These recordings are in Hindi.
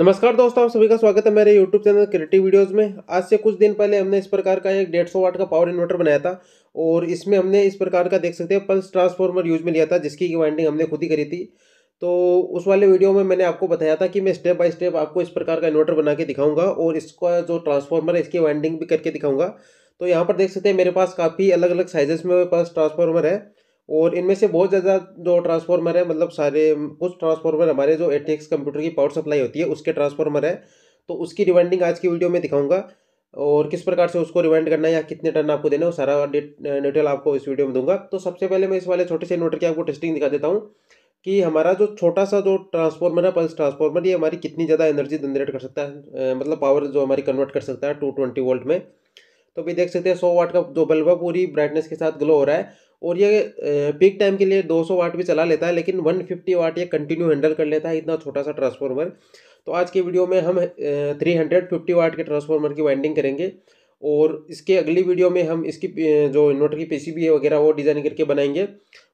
नमस्कार दोस्तों आप सभी का स्वागत है मेरे YouTube चैनल क्रिएटिव वीडियोस में आज से कुछ दिन पहले हमने इस प्रकार का एक डेढ़ सौ वाट का पावर इन्वर्टर बनाया था और इसमें हमने इस प्रकार का देख सकते हैं पल्स ट्रांसफार्मर यूज में लिया था जिसकी वाइंडिंग हमने खुद ही करी थी तो उस वाले वीडियो में मैंने आपको बताया था कि मैं स्टेप बाय स्टेप आपको इस प्रकार का इन्वर्टर बना के दिखाऊंगा और इसका जो ट्रांसफार्मर है इसकी वाइंडिंग भी करके दिखाऊंगा तो यहाँ पर देख सकते हैं मेरे पास काफ़ी अलग अलग साइजेस में पल्स ट्रांसफार्मर है और इनमें से बहुत ज़्यादा जो ट्रांसफार्मर है मतलब सारे कुछ ट्रांसफार्मर हमारे जो एटीएक्स कंप्यूटर की पावर सप्लाई होती है उसके ट्रांसफार्मर है तो उसकी रिवाइंडिंग आज की वीडियो में दिखाऊंगा और किस प्रकार से उसको रिवाइंड करना है या कितने टर्न आपको देना है वो सारा डिटेल आपको इस वीडियो में दूंगा तो सबसे पहले मैं इस वाले छोटे से इन्वर्टर की आपको टेस्टिंग दिखा देता हूँ कि हमारा जो छोटा सा जो ट्रांसफार्मर है पल्स ट्रांसफार्मर ये हमारी कितनी ज़्यादा एनर्जी जनरेट कर सकता है मतलब पावर जो हमारी कन्वर्ट कर सकता है टू ट्वेंटी वोल्ट में तो भी देख सकते हैं सौ वाट का जो बल्ब है पूरी ब्राइटनेस के साथ ग्लो हो रहा है और ये पीक टाइम के लिए 200 वाट भी चला लेता है लेकिन 150 वाट ये कंटिन्यू हैंडल कर लेता है इतना छोटा सा ट्रांसफार्मर तो आज की वीडियो में हम 350 वाट के ट्रांसफार्मर की वाइंडिंग करेंगे और इसके अगली वीडियो में हम इसकी जो इन्वर्टर की पीसीबी है वगैरह वो डिज़ाइन करके बनाएंगे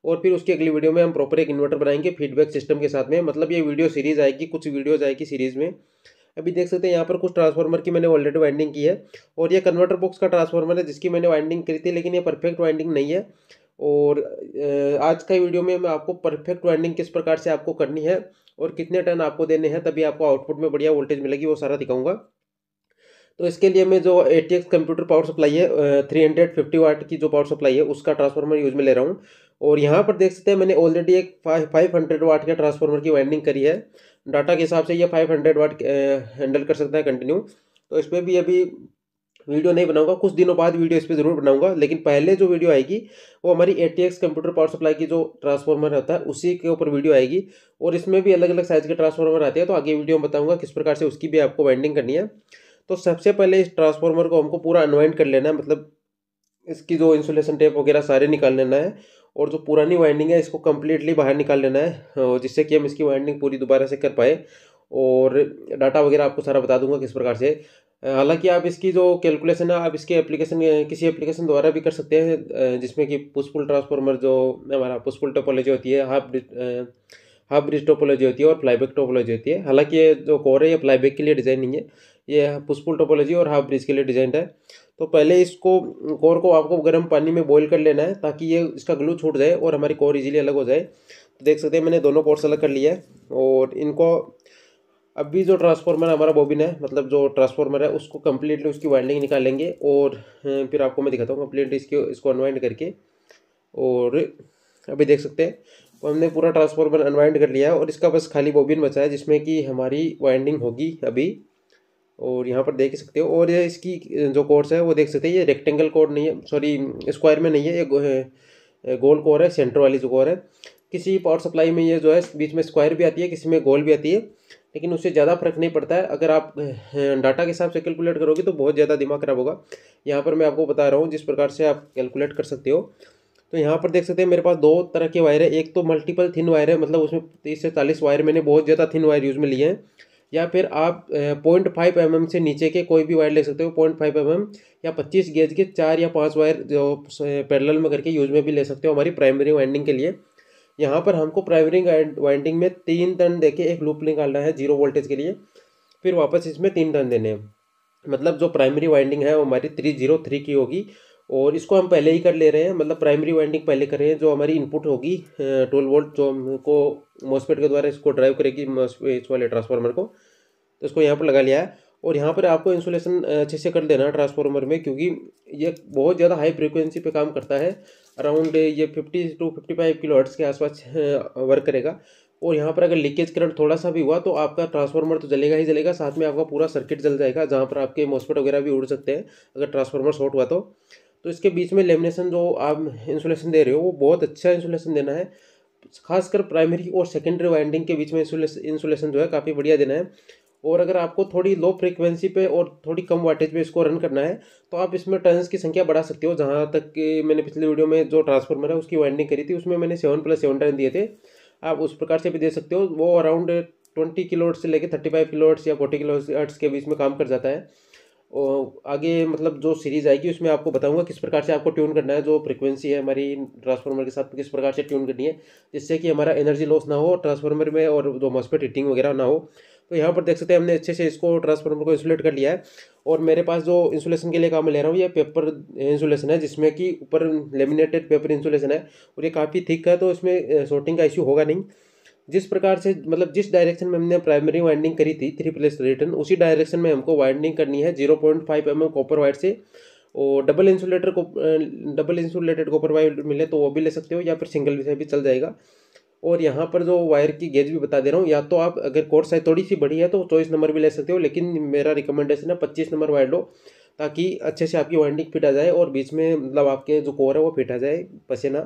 और फिर उसकी अगली वीडियो में हम प्रॉपर एक इन्वर्टर बनाएंगे फीडबैक सिस्टम के साथ में मतलब ये वीडियो सीरीज़ आएगी कुछ वीडियोज़ आएगी सीरीज़ में अभी देख सकते हैं यहाँ पर कुछ ट्रांसफार्मर की मैंने ऑलरेडी वाइंडिंग की है और ये कन्वर्टर बॉक्स का ट्रांसफार्मर है जिसकी मैंने वाइंडिंग करी थी लेकिन ये परफेक्ट वाइंडिंग नहीं है और आज का वीडियो में मैं आपको परफेक्ट वाइंडिंग किस प्रकार से आपको करनी है और कितने टर्न आपको देने हैं तभी आपको आउटपुट में बढ़िया वोल्टेज मिलेगी वो सारा दिखाऊंगा तो इसके लिए मैं जो A T X computer power supply है थ्री हंड्रेड फिफ्टी वाट की जो पावर सप्लाई है उसका ट्रांसफार्मर यूज में ले रहा हूँ और यहाँ पर देख सकते हैं मैंने ऑलरेडी एक फाइव हंड्रेड वाट के ट्रांसफार्मर की वाइंडिंग करी है डाटा के हिसाब से ये फाइव हंड्रेड वाट हैंडल कर सकता है कंटिन्यू तो इसमें भी अभी वीडियो नहीं बनाऊंगा कुछ दिनों बाद वीडियो इस पर जरूर बनाऊंगा लेकिन पहले जो वीडियो आएगी वो हमारी ए कंप्यूटर पावर सप्लाई की जो ट्रांसफार्मर होता है उसी के ऊपर वीडियो आएगी और इसमें भी अलग अलग साइज़ के ट्रांसफार्मर आते हैं तो आगे वीडियो में बताऊँगा किस प्रकार से उसकी भी आपको वाइंडिंग करनी है तो सबसे पहले इस ट्रांसफार्मर को हमको पूरा अनवाइंड कर लेना है मतलब इसकी जो इंसुलेशन टेप वगैरह सारे निकाल लेना है और जो पुरानी वाइंडिंग है इसको कम्प्लीटली बाहर निकाल लेना है जिससे कि हम इसकी वाइंडिंग पूरी दोबारा से कर पाए और डाटा वगैरह आपको सारा बता दूंगा किस प्रकार से हालांकि आप इसकी जो कैलकुलेशन है आप इसके एप्लीकेशन किसी एप्लीकेशन द्वारा भी कर सकते हैं जिसमें कि पुष्पुल ट्रांसफॉर्मर जो हमारा पुष्पुल टोपोलॉजी होती है हाफ हाफ ब्रिज टोपोलॉजी होती है और फ्लाईबैक टोपोलॉजी होती है हालांकि ये जो कोर है ये फ्लाईबैक के लिए डिज़ाइन नहीं है ये पुष्पुल टोपोलॉजी और हाफ ब्रिज के लिए डिजाइन है तो पहले इसको कोर को आपको गर्म पानी में बॉयल कर लेना है ताकि ये इसका ग्लू छूट जाए और हमारी कोर इजीली अलग हो जाए तो देख सकते हैं मैंने दोनों कोर्स अलग कर लिया है और इनको अभी जो ट्रांसफॉर्मर हमारा बॉबिन है मतलब जो ट्रांसफॉर्मर है उसको कम्प्लीटली उसकी वाइंडिंग निकालेंगे और फिर आपको मैं दिखाता हूँ कम्प्लीटली इसके इसको अनवाइंड करके और अभी देख सकते हैं तो हमने पूरा ट्रांसफॉर्मर अनवाइंड कर लिया है और इसका बस खाली बॉबिन बचा है जिसमें कि हमारी वाइंडिंग होगी अभी और यहाँ पर देख सकते हो और ये इसकी जो कोर्स है वो देख सकते हैं ये रेक्टेंगल कोड नहीं है सॉरी स्क्वायर में नहीं है ये गोल कोर है सेंटर वाली जो कोर है किसी पावर सप्लाई में ये जो है बीच में स्क्वायर भी आती है किसी में गोल भी आती है लेकिन उससे ज़्यादा फर्क नहीं पड़ता है अगर आप डाटा के हिसाब से कैलकुलेट करोगे तो बहुत ज़्यादा दिमाग खराब होगा यहाँ पर मैं आपको बता रहा हूँ जिस प्रकार से आप कैलकुलेट कर सकते हो तो यहाँ पर देख सकते हैं मेरे पास दो तरह के वायर है एक तो मल्टीपल थिन वायर है मतलब उसमें तीस से चालीस वायर मैंने बहुत ज़्यादा थिन वायर यूज़ में लिए हैं या फिर आप पॉइंट फाइव एम से नीचे के कोई भी वायर ले सकते हो पॉइंट फाइव एम या पच्चीस गेज के चार या पाँच वायर जो पैरेलल में करके यूज़ में भी ले सकते हो हमारी प्राइमरी वाइंडिंग के लिए यहाँ पर हमको प्राइमरी वाइंडिंग में तीन टर्न देके एक लूप निकालना है जीरो वोल्टेज के लिए फिर वापस इसमें तीन टर्न देने हैं मतलब जो प्राइमरी वाइंडिंग है वो हमारी थ्री जीरो थ्री की होगी और इसको हम पहले ही कर ले रहे हैं मतलब प्राइमरी वाइंडिंग पहले कर रहे हैं जो हमारी इनपुट होगी ट्वेल्व वोल्ट जो हमको मोसपेट के द्वारा इसको ड्राइव करेगी इस वाले ट्रांसफार्मर को तो इसको यहाँ पर लगा लिया है और यहाँ पर आपको इंसुलेशन अच्छे से कर लेना ट्रांसफार्मर में क्योंकि ये बहुत ज़्यादा हाई फ्रिक्वेंसी पे काम करता है अराउंड ये fifty to fifty five kilo hertz के आसपास वर्क करेगा और यहाँ पर अगर लीकेज करंट थोड़ा सा भी हुआ तो आपका ट्रांसफार्मर तो जलेगा ही जलेगा साथ में आपका पूरा सर्किट जल जाएगा जहाँ पर आपके मॉस्फेट वगैरह भी उड़ सकते हैं अगर ट्रांसफार्मर शॉर्ट हुआ तो तो इसके बीच में लेमिनेशन जो आप इंसुलेशन दे रहे हो वो बहुत अच्छा इंसुलेशन देना है खासकर प्राइमरी और सेकेंडरी वाइंडिंग के बीच में इंसुलेशन जो है काफ़ी बढ़िया देना है और अगर आपको थोड़ी लो फ्रीक्वेंसी पे और थोड़ी कम वाटेज पे इसको रन करना है तो आप इसमें टर्न्स की संख्या बढ़ा सकते हो जहाँ तक कि मैंने पिछले वीडियो में जो ट्रांसफार्मर है उसकी वाइंडिंग करी थी उसमें मैंने सेवन प्लस सेवन टर्न दिए थे आप उस प्रकार से भी दे सकते हो वो अराउंड ट्वेंटी किलो से लेकर थर्टी फाइव किलो या फोर्टी किलो के बीच में काम कर जाता है और आगे मतलब जो सीरीज़ आएगी उसमें आपको बताऊंगा किस प्रकार से आपको ट्यून करना है जो फ्रीक्वेंसी है हमारी ट्रांसफार्मर के साथ किस प्रकार से ट्यून करनी है जिससे कि हमारा एनर्जी लॉस ना हो ट्रांसफार्मर में और जो मॉस्फेट हीटिंग वगैरह ना हो तो यहाँ पर देख सकते हैं हमने अच्छे से इसको ट्रांसफार्मर को इंसुलेट कर लिया है और मेरे पास जो इंसुलेशन के लिए काम ले रहा हूँ ये पेपर इंसुलेशन है जिसमें कि ऊपर लेमिनेटेड पेपर इंसुलेशन है और ये काफ़ी थिक है तो इसमें शॉर्टिंग का इश्यू होगा नहीं जिस प्रकार से मतलब जिस डायरेक्शन में हमने प्राइमरी वाइंडिंग करी थी थ्री प्लेस रिटर्न उसी डायरेक्शन में हमको वाइंडिंग करनी है zero point five M M copper wire से और डबल इंसुलेटर को डबल इंसुलेटेड कॉपर वायर मिले तो वो भी ले सकते हो या फिर सिंगल से भी चल जाएगा और यहाँ पर जो वायर की गेज भी बता दे रहा हूँ या तो आप अगर कोर्ट साइज थोड़ी सी बड़ी है तो चौबीस नंबर भी ले सकते हो लेकिन मेरा रिकमेंडेशन है पच्चीस नंबर वायर लो ताकि अच्छे से आपकी वाइंडिंग फिट आ जाए और बीच में मतलब आपके जो कोर है वो फिट आ जाए पसीना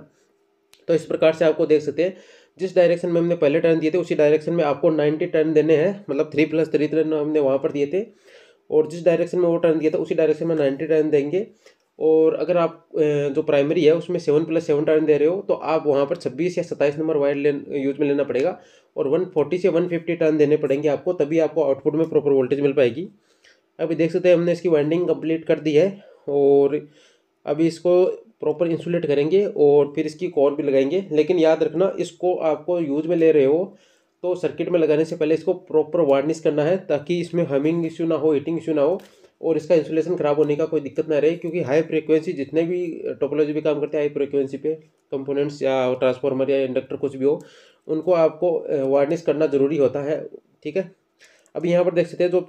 तो इस प्रकार से आपको देख सकते हैं जिस डायरेक्शन में हमने पहले टर्न दिए थे उसी डायरेक्शन में आपको नाइन्टी टर्न देने हैं मतलब थ्री प्लस थ्री टर्न हमने वहाँ पर दिए थे और जिस डायरेक्शन में वो टर्न दिया था उसी डायरेक्शन में नाइन्टी टर्न देंगे और अगर आप जो प्राइमरी है उसमें सेवन प्लस सेवन टर्न दे रहे हो तो आप वहाँ पर छब्बीस या सत्ताईस नंबर वायर ले यूज में लेना पड़ेगा और वन फोर्टी से वन फिफ्टी टर्न देने पड़ेंगे आपको तभी आपको आउटपुट में प्रॉपर वोल्टेज मिल पाएगी अभी देख सकते हैं हमने इसकी वाइंडिंग कंप्लीट कर दी है और अभी इसको प्रॉपर इंसुलेट करेंगे और फिर इसकी कॉर भी लगाएंगे लेकिन याद रखना इसको आपको यूज में ले रहे हो तो सर्किट में लगाने से पहले इसको प्रॉपर वार्निश करना है ताकि इसमें हमिंग इश्यू ना हो हीटिंग इश्यू ना हो और इसका इंसुलेशन खराब होने का कोई दिक्कत ना रहे क्योंकि हाई फ्रिक्वेंसी जितने भी टोपोलॉजी पर काम करते हैं हाई फ्रिक्वेंसी पे कंपोनेंट्स या ट्रांसफार्मर या इंडक्टर कुछ भी हो उनको आपको वार्निश करना ज़रूरी होता है ठीक है अभी यहाँ पर देख सकते हैं जो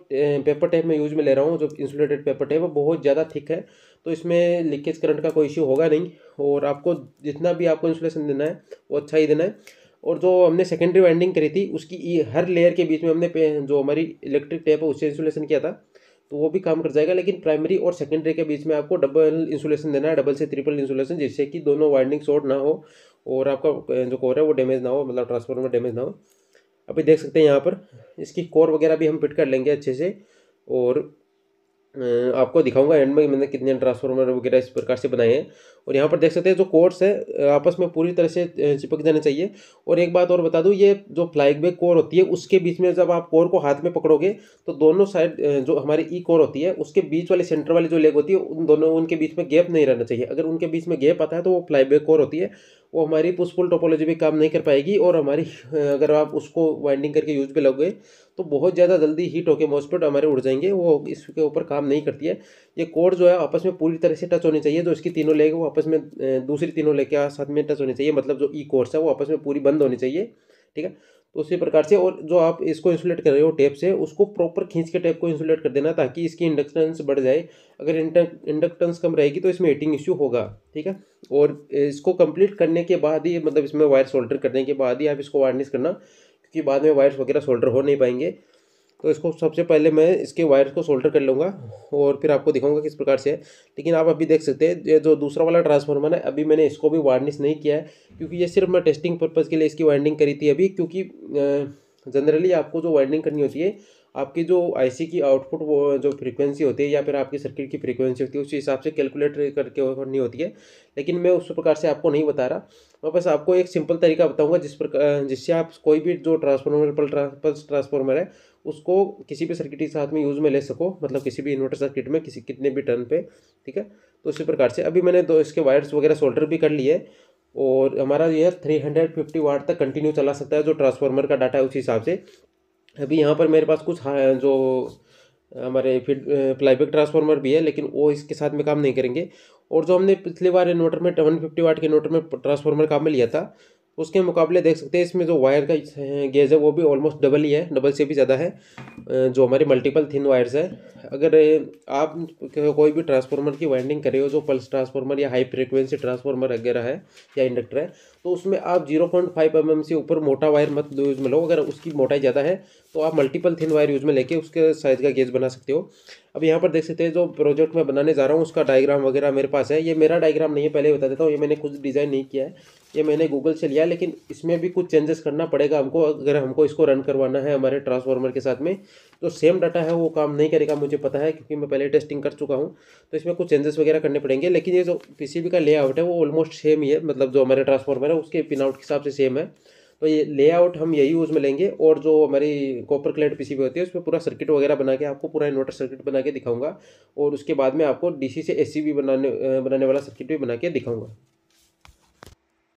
पेपर टेप मैं यूज़ में ले रहा हूँ जो इंसुलेटेड पेपर टेप है बहुत ज़्यादा थिक है तो इसमें लीकेज करंट का कोई इश्यू होगा नहीं और आपको जितना भी आपको इंसुलेशन देना है वो अच्छा ही देना है और जो हमने सेकेंडरी वाइंडिंग करी थी उसकी हर लेयर के बीच में हमने जो हमारी इलेक्ट्रिक टेप है उससे इंसुलेशन किया था तो वो भी काम कर जाएगा लेकिन प्राइमरी और सेकेंडरी के बीच में आपको डबल इंसुलेशन देना है डबल से ट्रिपल इंसुलेशन जिससे कि दोनों वाइंडिंग शॉर्ट ना हो और आपका जो कोर है वो डैमेज ना हो मतलब ट्रांसफॉर्मर डैमेज ना हो अभी देख सकते हैं यहाँ पर इसकी कोर वगैरह भी हम फिट कर लेंगे अच्छे से और आपको दिखाऊंगा एंड में मैंने कितने ट्रांसफार्मर वगैरह इस प्रकार से बनाए हैं और यहाँ पर देख सकते हैं जो कोर्स है आपस में पूरी तरह से चिपक जाने चाहिए और एक बात और बता दूँ ये जो फ्लाइक बैग कोर होती है उसके बीच में जब आप कोर को हाथ में पकड़ोगे तो दोनों साइड जो हमारी ई e कोर होती है उसके बीच वाली सेंटर वाली जो लेग होती है उन दोनों उनके बीच में गैप नहीं रहना चाहिए अगर उनके बीच में गैप आता है तो वो फ्लाई बैग कोर होती है वो हमारी पुष्पुल टोपोलॉजी में काम नहीं कर पाएगी और हमारी अगर आप उसको वाइंडिंग करके यूज पे गए तो बहुत ज़्यादा जल्दी हीट होकर मोस्पेट हमारे उड़ जाएंगे वो इसके ऊपर काम नहीं करती है ये कोड जो है आपस में पूरी तरह से टच होनी चाहिए जो इसकी तीनों लेग वो आपस में दूसरी तीनों लेग के साथ में टच होनी चाहिए मतलब जो ई e कोर्स है वो आपस में पूरी बंद होनी चाहिए ठीक है तो उसी प्रकार से और जो आप इसको इंसुलेट कर रहे हो टेप से उसको प्रॉपर खींच के टेप को इंसुलेट कर देना ताकि इसकी इंडक्टेंस बढ़ जाए अगर इंडक्टेंस कम रहेगी तो इसमें हीटिंग इश्यू होगा ठीक है और इसको कंप्लीट करने के बाद ही मतलब इसमें वायर सोल्डर करने के बाद ही आप इसको वार्निश करना क्योंकि बाद में वायर्स वगैरह सोल्डर हो नहीं पाएंगे तो इसको सबसे पहले मैं इसके वायर को सोल्डर कर लूँगा और फिर आपको दिखाऊंगा किस प्रकार से है लेकिन आप अभी देख सकते हैं ये जो दूसरा वाला ट्रांसफार्मर है अभी मैंने इसको भी वार्निश नहीं किया है क्योंकि ये सिर्फ मैं टेस्टिंग पर्पज़ के लिए इसकी वाइंडिंग करी थी अभी क्योंकि जनरली आपको जो वाइंडिंग करनी होती है आपकी जो आईसी की आउटपुट वो जो फ्रीक्वेंसी होती है या फिर आपकी सर्किट की फ्रीक्वेंसी होती है उस हिसाब से कैलकुलेट करके करनी होती है लेकिन मैं उस प्रकार से आपको नहीं बता रहा मैं बस आपको एक सिंपल तरीका बताऊंगा जिस प्रकार जिससे आप कोई भी जो ट्रांसफार्मर पर ट्रांसफॉर्मर है उसको किसी भी सर्किट के साथ में यूज़ में ले सको मतलब किसी भी इन्वर्टर सर्किट में किसी कितने भी टर्न पर ठीक है तो उसी प्रकार से अभी मैंने दो इसके वायर्स वगैरह सोल्डर भी कर लिए और हमारा यह थ्री हंड्रेड फिफ्टी वाट तक कंटिन्यू चला सकता है जो ट्रांसफार्मर का डाटा है उस हिसाब से अभी यहाँ पर मेरे पास कुछ हाँ जो हमारे फिड फ्लाईबैक ट्रांसफार्मर भी है लेकिन वो इसके साथ में काम नहीं करेंगे और जो हमने पिछली बार इन्वर्टर में वन फिफ्टी वाट के इन्वर्टर में ट्रांसफार्मर काम में लिया था उसके मुकाबले देख सकते हैं इसमें जो वायर का गेज है वो भी ऑलमोस्ट डबल ही है डबल से भी ज़्यादा है जो हमारे मल्टीपल थिन वायर्स है अगर आप कोई भी ट्रांसफार्मर की वाइंडिंग करे हो जो पल्स ट्रांसफार्मर या हाई फ्रिक्वेंसी ट्रांसफार्मर वगैरह है या इंडक्टर है तो उसमें आप zero point five M M से ऊपर मोटा वायर मत यूज में मतलब, लो अगर उसकी मोटाई ज़्यादा है तो आप मल्टीपल थिन वायर यूज में लेके उसके साइज का गेज बना सकते हो अब यहाँ पर देख सकते हैं जो प्रोजेक्ट मैं बनाने जा रहा हूँ उसका डायग्राम वगैरह मेरे पास है ये मेरा डायग्राम नहीं है पहले बता देता हूँ ये मैंने कुछ डिज़ाइन नहीं किया है ये मैंने गूगल से लिया लेकिन इसमें भी कुछ चेंजेस करना पड़ेगा हमको अगर हमको इसको रन करवाना है हमारे ट्रांसफार्मर के साथ में तो सेम डाटा है वो काम नहीं करेगा मुझे पता है क्योंकि मैं पहले टेस्टिंग कर चुका हूँ तो इसमें कुछ चेंजेस वगैरह करने पड़ेंगे लेकिन ये जो पीसीबी का लेआउट है वो ऑलमोस्ट सेम ही है मतलब जो हमारे ट्रांसफार्मर है उसके पिनआउट के हिसाब से सेम है तो ये लेआउट हम यही यूज़ में लेंगे और जो हमारी कॉपर क्लेट भी होती है उसमें पूरा सर्किट वगैरह बना के आपको पूरा इन्वर्टर सर्किट बना के दिखाऊंगा और उसके बाद में आपको डीसी से एसी बनाने बनाने वाला सर्किट भी बना के दिखाऊंगा